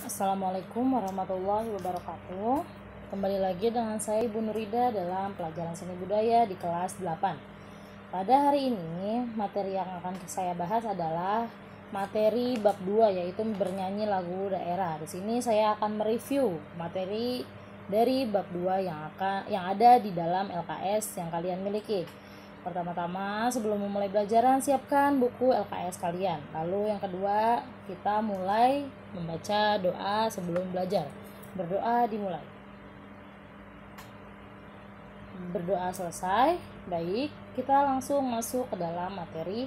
Assalamualaikum warahmatullahi wabarakatuh Kembali lagi dengan saya Ibu Nurida dalam pelajaran seni budaya di kelas 8 Pada hari ini materi yang akan saya bahas adalah materi bab 2 yaitu bernyanyi lagu daerah Di sini saya akan mereview materi dari bab 2 yang akan yang ada di dalam LKS yang kalian miliki Pertama-tama, sebelum memulai pelajaran, siapkan buku LKS kalian. Lalu yang kedua, kita mulai membaca doa sebelum belajar. Berdoa dimulai. Berdoa selesai, baik, kita langsung masuk ke dalam materi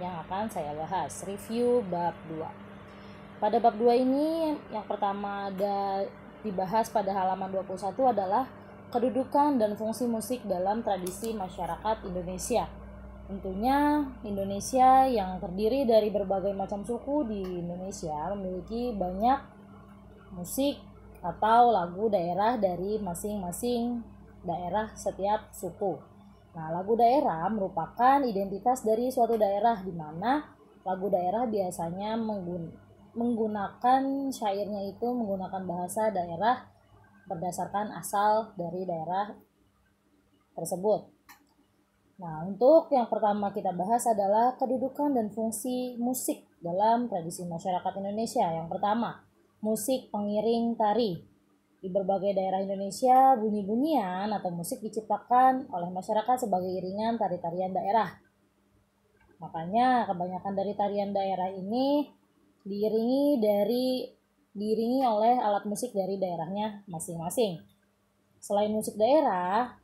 yang akan saya bahas. Review bab 2. Pada bab 2 ini, yang pertama ada dibahas pada halaman 21 adalah kedudukan dan fungsi musik dalam tradisi masyarakat Indonesia. Tentunya Indonesia yang terdiri dari berbagai macam suku di Indonesia memiliki banyak musik atau lagu daerah dari masing-masing daerah setiap suku. Nah, lagu daerah merupakan identitas dari suatu daerah di mana lagu daerah biasanya menggunakan syairnya itu menggunakan bahasa daerah berdasarkan asal dari daerah tersebut. Nah, untuk yang pertama kita bahas adalah kedudukan dan fungsi musik dalam tradisi masyarakat Indonesia. Yang pertama, musik pengiring tari. Di berbagai daerah Indonesia, bunyi-bunyian atau musik diciptakan oleh masyarakat sebagai iringan tari-tarian daerah. Makanya kebanyakan dari tarian daerah ini diiringi dari diiringi oleh alat musik dari daerahnya masing-masing. Selain musik daerah,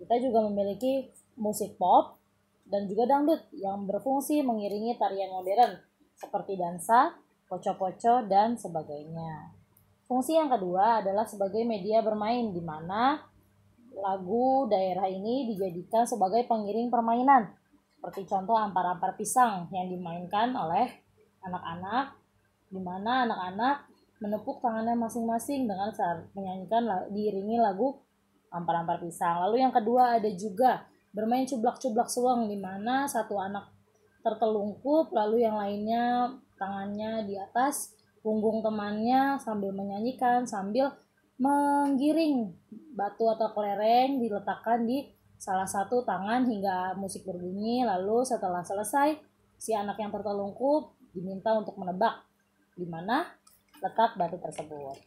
kita juga memiliki musik pop dan juga dangdut yang berfungsi mengiringi tarian modern seperti dansa, poco-poco, dan sebagainya. Fungsi yang kedua adalah sebagai media bermain di mana lagu daerah ini dijadikan sebagai pengiring permainan. Seperti contoh ampar-ampar pisang yang dimainkan oleh anak-anak di mana anak-anak menepuk tangannya masing-masing dengan menyanyikan diiringi lagu ampar-ampar pisang. Lalu yang kedua ada juga bermain cublak-cublak suang di mana satu anak tertelungkup lalu yang lainnya tangannya di atas punggung temannya sambil menyanyikan sambil menggiring batu atau kelereng diletakkan di salah satu tangan hingga musik berbunyi lalu setelah selesai si anak yang tertelungkup diminta untuk menebak di mana letak batu tersebut.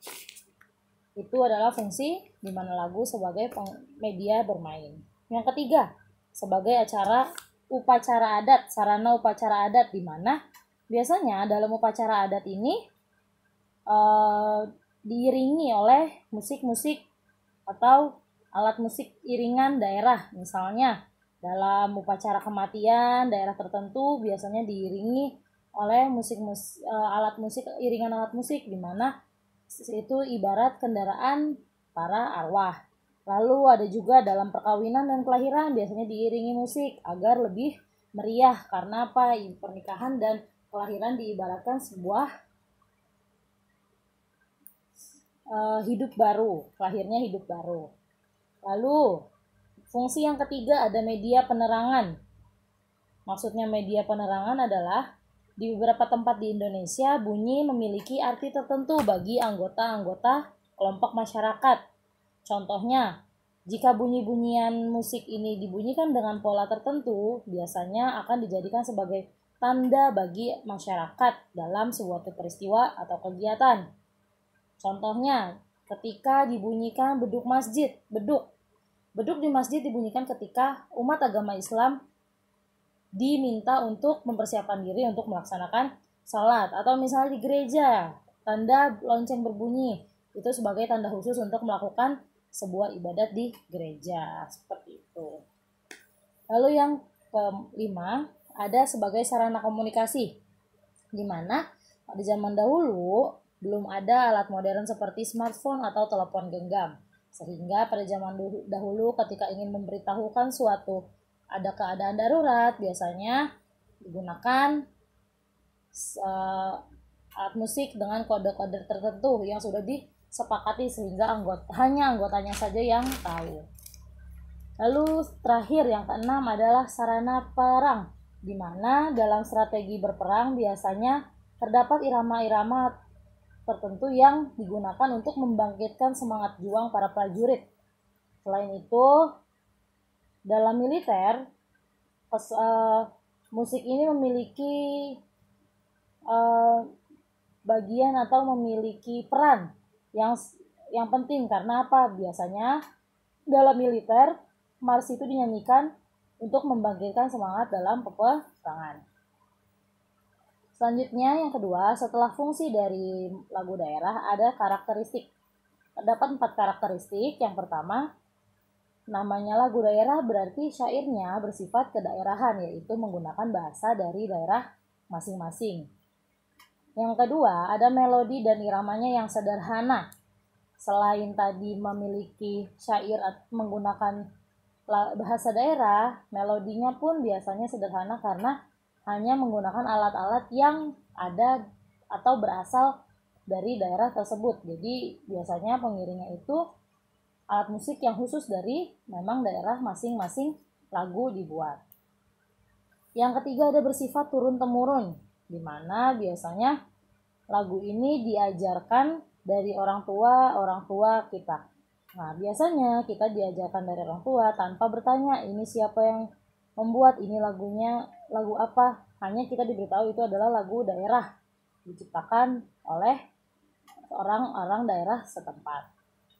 Itu adalah fungsi di mana lagu sebagai media bermain. Yang ketiga, sebagai acara upacara adat, sarana upacara adat di mana biasanya dalam upacara adat ini uh, diiringi oleh musik-musik atau alat musik iringan daerah. Misalnya dalam upacara kematian daerah tertentu biasanya diiringi oleh musik mus eh, alat musik iringan alat musik di mana itu ibarat kendaraan para arwah. Lalu ada juga dalam perkawinan dan kelahiran biasanya diiringi musik agar lebih meriah karena apa? Pernikahan dan kelahiran diibaratkan sebuah uh, hidup baru, kelahirnya hidup baru. Lalu fungsi yang ketiga ada media penerangan. Maksudnya media penerangan adalah di beberapa tempat di Indonesia, bunyi memiliki arti tertentu bagi anggota-anggota kelompok masyarakat. Contohnya, jika bunyi-bunyian musik ini dibunyikan dengan pola tertentu, biasanya akan dijadikan sebagai tanda bagi masyarakat dalam sebuah peristiwa atau kegiatan. Contohnya, ketika dibunyikan beduk masjid, beduk. Beduk di masjid dibunyikan ketika umat agama Islam diminta untuk mempersiapkan diri untuk melaksanakan salat atau misalnya di gereja tanda lonceng berbunyi itu sebagai tanda khusus untuk melakukan sebuah ibadat di gereja seperti itu. Lalu yang kelima ada sebagai sarana komunikasi di mana pada zaman dahulu belum ada alat modern seperti smartphone atau telepon genggam. Sehingga pada zaman dahulu ketika ingin memberitahukan suatu ada keadaan darurat biasanya digunakan uh, alat musik dengan kode-kode tertentu yang sudah disepakati sehingga anggota hanya anggotanya saja yang tahu. Lalu terakhir yang keenam adalah sarana perang di mana dalam strategi berperang biasanya terdapat irama-irama tertentu yang digunakan untuk membangkitkan semangat juang para prajurit. Selain itu, dalam militer pes, uh, musik ini memiliki uh, bagian atau memiliki peran yang yang penting karena apa biasanya dalam militer mars itu dinyanyikan untuk membangkitkan semangat dalam peperangan. Selanjutnya yang kedua, setelah fungsi dari lagu daerah ada karakteristik. Terdapat empat karakteristik. Yang pertama, Namanya lagu daerah berarti syairnya bersifat kedaerahan, yaitu menggunakan bahasa dari daerah masing-masing. Yang kedua, ada melodi dan iramanya yang sederhana. Selain tadi memiliki syair menggunakan bahasa daerah, melodinya pun biasanya sederhana karena hanya menggunakan alat-alat yang ada atau berasal dari daerah tersebut. Jadi biasanya pengiringnya itu alat musik yang khusus dari memang daerah masing-masing lagu dibuat. Yang ketiga ada bersifat turun-temurun, di mana biasanya lagu ini diajarkan dari orang tua, orang tua kita. Nah, biasanya kita diajarkan dari orang tua tanpa bertanya ini siapa yang membuat ini lagunya lagu apa hanya kita diberitahu itu adalah lagu daerah diciptakan oleh orang-orang daerah setempat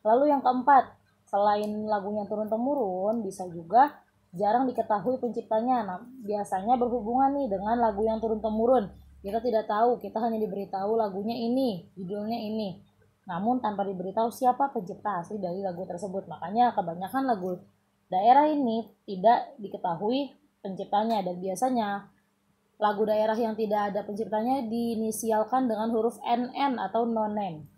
lalu yang keempat Selain lagunya turun-temurun, bisa juga jarang diketahui penciptanya. Nah, biasanya berhubungan nih dengan lagu yang turun-temurun. Kita tidak tahu, kita hanya diberitahu lagunya ini, judulnya ini. Namun tanpa diberitahu siapa pencipta asli dari lagu tersebut. Makanya kebanyakan lagu daerah ini tidak diketahui penciptanya dan biasanya lagu daerah yang tidak ada penciptanya dinisialkan dengan huruf NN atau non name.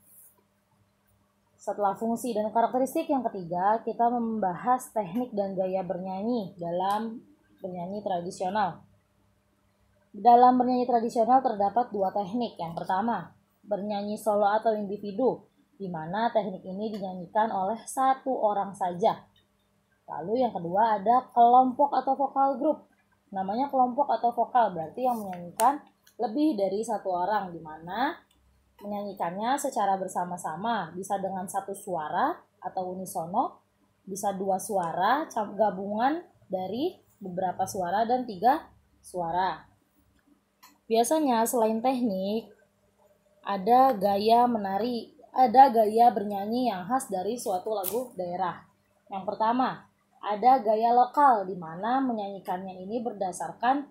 Setelah fungsi dan karakteristik yang ketiga, kita membahas teknik dan gaya bernyanyi dalam bernyanyi tradisional. Dalam bernyanyi tradisional terdapat dua teknik. Yang pertama, bernyanyi solo atau individu, di mana teknik ini dinyanyikan oleh satu orang saja. Lalu yang kedua ada kelompok atau vokal grup. Namanya kelompok atau vokal berarti yang menyanyikan lebih dari satu orang, di mana Menyanyikannya secara bersama-sama, bisa dengan satu suara atau unisono, bisa dua suara, gabungan dari beberapa suara dan tiga suara. Biasanya selain teknik, ada gaya menari, ada gaya bernyanyi yang khas dari suatu lagu daerah. Yang pertama, ada gaya lokal di mana menyanyikannya ini berdasarkan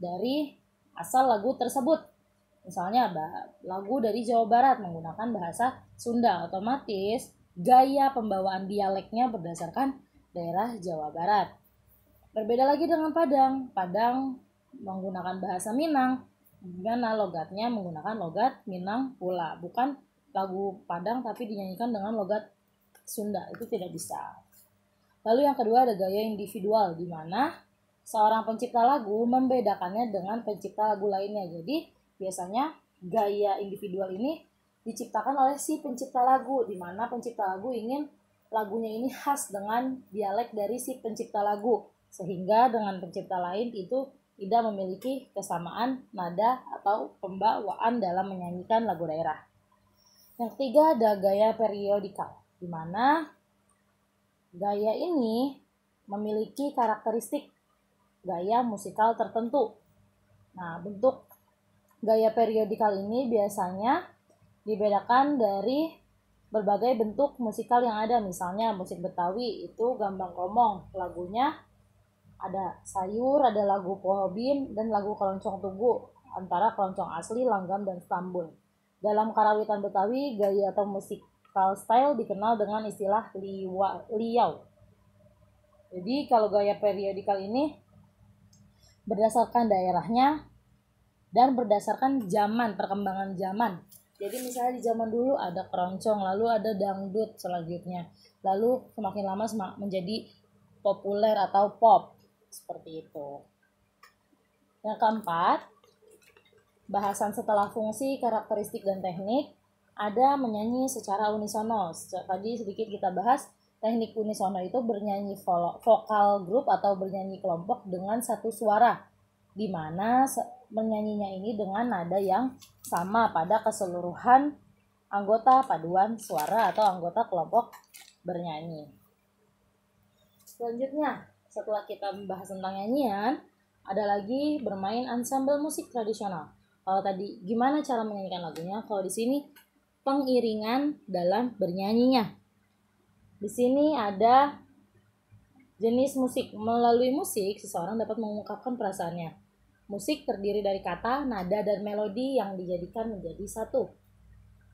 dari asal lagu tersebut. Misalnya lagu dari Jawa Barat menggunakan bahasa Sunda, otomatis gaya pembawaan dialeknya berdasarkan daerah Jawa Barat. Berbeda lagi dengan Padang. Padang menggunakan bahasa Minang, karena logatnya menggunakan logat Minang pula, bukan lagu Padang tapi dinyanyikan dengan logat Sunda, itu tidak bisa. Lalu yang kedua ada gaya individual, di mana seorang pencipta lagu membedakannya dengan pencipta lagu lainnya. Jadi Biasanya gaya individual ini diciptakan oleh si pencipta lagu, di mana pencipta lagu ingin lagunya ini khas dengan dialek dari si pencipta lagu, sehingga dengan pencipta lain itu tidak memiliki kesamaan nada atau pembawaan dalam menyanyikan lagu daerah. Yang ketiga ada gaya periodikal, di mana gaya ini memiliki karakteristik gaya musikal tertentu. Nah, bentuk Gaya periodikal ini biasanya dibedakan dari berbagai bentuk musikal yang ada misalnya musik Betawi itu gambang komong, lagunya ada sayur ada lagu pohobin dan lagu keloncong tugu antara keloncong asli langgam dan stambul dalam karawitan Betawi gaya atau musikal style dikenal dengan istilah liwa, liau jadi kalau gaya periodikal ini berdasarkan daerahnya dan berdasarkan zaman perkembangan zaman jadi misalnya di zaman dulu ada keroncong lalu ada dangdut selanjutnya lalu semakin lama semak menjadi populer atau pop seperti itu yang keempat bahasan setelah fungsi karakteristik dan teknik ada menyanyi secara unisono tadi sedikit kita bahas teknik unisono itu bernyanyi vokal grup atau bernyanyi kelompok dengan satu suara di mana menyanyinya ini dengan nada yang sama pada keseluruhan anggota paduan suara atau anggota kelompok bernyanyi. Selanjutnya, setelah kita membahas tentang nyanyian, ada lagi bermain ensemble musik tradisional. Kalau tadi gimana cara menyanyikan lagunya? Kalau di sini pengiringan dalam bernyanyinya. Di sini ada jenis musik. Melalui musik, seseorang dapat mengungkapkan perasaannya Musik terdiri dari kata, nada, dan melodi yang dijadikan menjadi satu.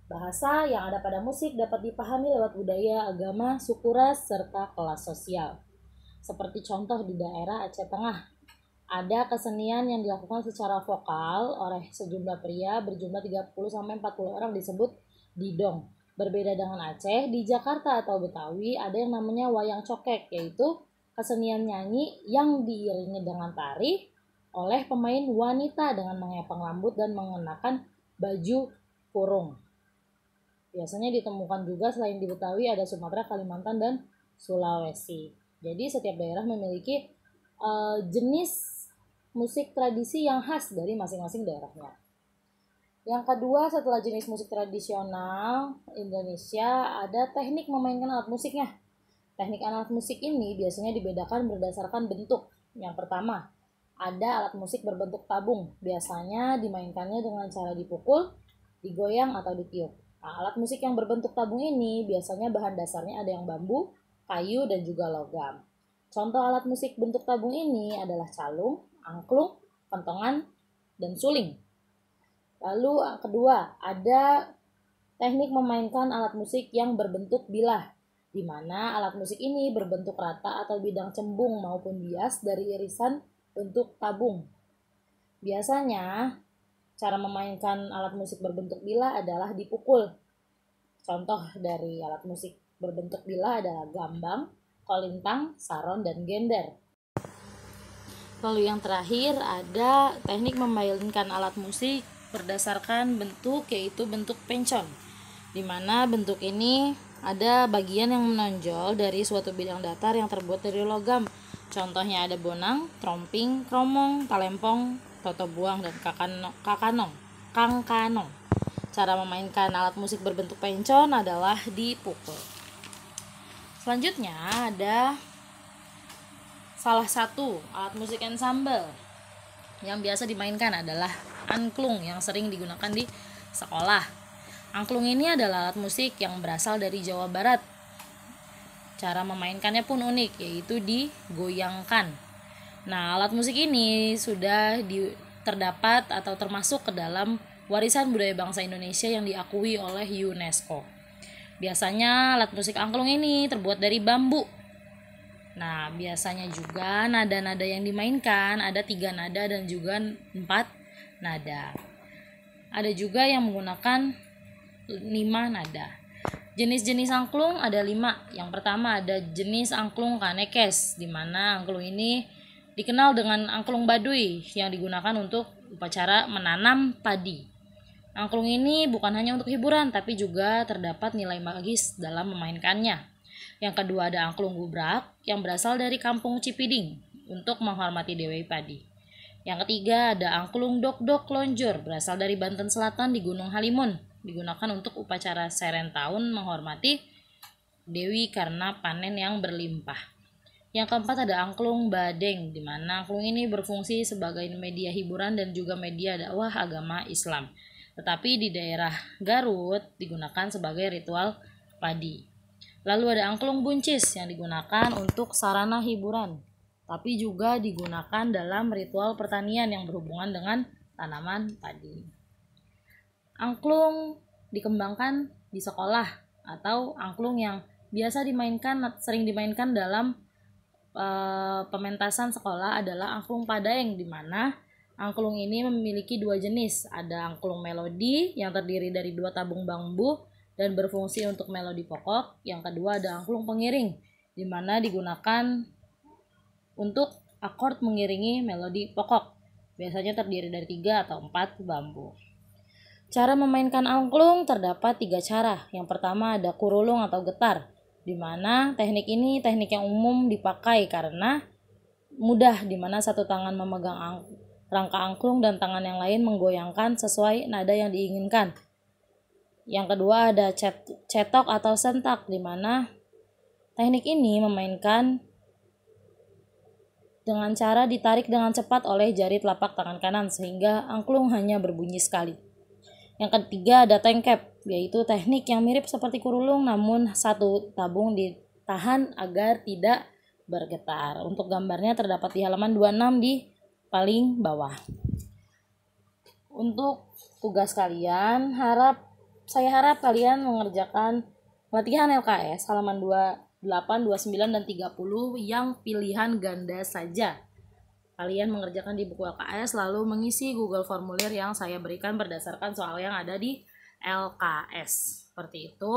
Bahasa yang ada pada musik dapat dipahami lewat budaya, agama, suku ras, serta kelas sosial. Seperti contoh di daerah Aceh Tengah, ada kesenian yang dilakukan secara vokal oleh sejumlah pria berjumlah 30 40 orang disebut didong. Berbeda dengan Aceh, di Jakarta atau Betawi ada yang namanya wayang cokek, yaitu kesenian nyanyi yang diiringi dengan tari oleh pemain wanita dengan mengepang rambut dan mengenakan baju kurung. Biasanya ditemukan juga selain di Betawi ada Sumatera, Kalimantan, dan Sulawesi. Jadi setiap daerah memiliki uh, jenis musik tradisi yang khas dari masing-masing daerahnya. Yang kedua setelah jenis musik tradisional Indonesia ada teknik memainkan alat musiknya. Teknik alat musik ini biasanya dibedakan berdasarkan bentuk. Yang pertama, ada alat musik berbentuk tabung, biasanya dimainkannya dengan cara dipukul, digoyang, atau ditiup. Nah, alat musik yang berbentuk tabung ini biasanya bahan dasarnya ada yang bambu, kayu, dan juga logam. Contoh alat musik bentuk tabung ini adalah calung, angklung, kentongan, dan suling. Lalu kedua, ada teknik memainkan alat musik yang berbentuk bilah, di mana alat musik ini berbentuk rata atau bidang cembung maupun bias dari irisan untuk tabung. Biasanya, cara memainkan alat musik berbentuk bila adalah dipukul. Contoh dari alat musik berbentuk bila adalah gambang, kolintang, saron, dan gender. Lalu yang terakhir ada teknik memainkan alat musik berdasarkan bentuk yaitu bentuk pencon. Di mana bentuk ini ada bagian yang menonjol dari suatu bidang datar yang terbuat dari logam Contohnya ada bonang, tromping, kromong, talempong, toto buang, dan kakano, kakanong. Kangkanong. Cara memainkan alat musik berbentuk pencon adalah dipukul. Selanjutnya ada salah satu alat musik ensemble yang biasa dimainkan adalah angklung yang sering digunakan di sekolah. Angklung ini adalah alat musik yang berasal dari Jawa Barat Cara memainkannya pun unik, yaitu digoyangkan. Nah, alat musik ini sudah di, terdapat atau termasuk ke dalam warisan budaya bangsa Indonesia yang diakui oleh UNESCO. Biasanya alat musik angklung ini terbuat dari bambu. Nah, biasanya juga nada-nada yang dimainkan ada tiga nada dan juga empat nada. Ada juga yang menggunakan lima nada. Jenis-jenis angklung ada lima. Yang pertama ada jenis angklung kanekes, di mana angklung ini dikenal dengan angklung baduy yang digunakan untuk upacara menanam padi. Angklung ini bukan hanya untuk hiburan, tapi juga terdapat nilai magis dalam memainkannya. Yang kedua ada angklung gubrak yang berasal dari kampung Cipiding untuk menghormati Dewi Padi. Yang ketiga ada angklung dok-dok lonjor berasal dari Banten Selatan di Gunung Halimun digunakan untuk upacara serentahun menghormati dewi karena panen yang berlimpah. Yang keempat ada angklung badeng, di mana angklung ini berfungsi sebagai media hiburan dan juga media dakwah agama Islam. Tetapi di daerah Garut digunakan sebagai ritual padi. Lalu ada angklung buncis yang digunakan untuk sarana hiburan, tapi juga digunakan dalam ritual pertanian yang berhubungan dengan tanaman padi angklung dikembangkan di sekolah atau angklung yang biasa dimainkan sering dimainkan dalam e, pementasan sekolah adalah angklung padaeng di mana angklung ini memiliki dua jenis ada angklung melodi yang terdiri dari dua tabung bambu dan berfungsi untuk melodi pokok yang kedua ada angklung pengiring di mana digunakan untuk akord mengiringi melodi pokok biasanya terdiri dari tiga atau empat bambu Cara memainkan angklung terdapat tiga cara. Yang pertama ada kurulung atau getar, di mana teknik ini teknik yang umum dipakai karena mudah di mana satu tangan memegang ang rangka angklung dan tangan yang lain menggoyangkan sesuai nada yang diinginkan. Yang kedua ada cet cetok atau sentak, di mana teknik ini memainkan dengan cara ditarik dengan cepat oleh jari telapak tangan kanan sehingga angklung hanya berbunyi sekali. Yang ketiga ada tank cap, yaitu teknik yang mirip seperti kurulung namun satu tabung ditahan agar tidak bergetar. Untuk gambarnya terdapat di halaman 26 di paling bawah. Untuk tugas kalian, harap saya harap kalian mengerjakan latihan LKS halaman 28, 29 dan 30 yang pilihan ganda saja. Kalian mengerjakan di buku LKS lalu mengisi Google formulir yang saya berikan berdasarkan soal yang ada di LKS. Seperti itu.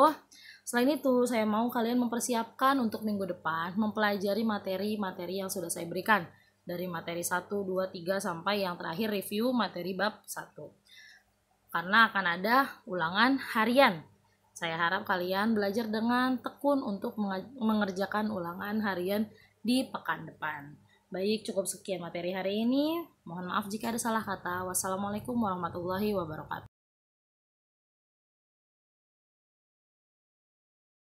Selain itu, saya mau kalian mempersiapkan untuk minggu depan mempelajari materi-materi yang sudah saya berikan. Dari materi 1, 2, 3 sampai yang terakhir review materi bab 1. Karena akan ada ulangan harian saya harap kalian belajar dengan tekun untuk mengerjakan ulangan harian di pekan depan. Baik, cukup sekian materi hari ini. Mohon maaf jika ada salah kata. Wassalamualaikum warahmatullahi wabarakatuh.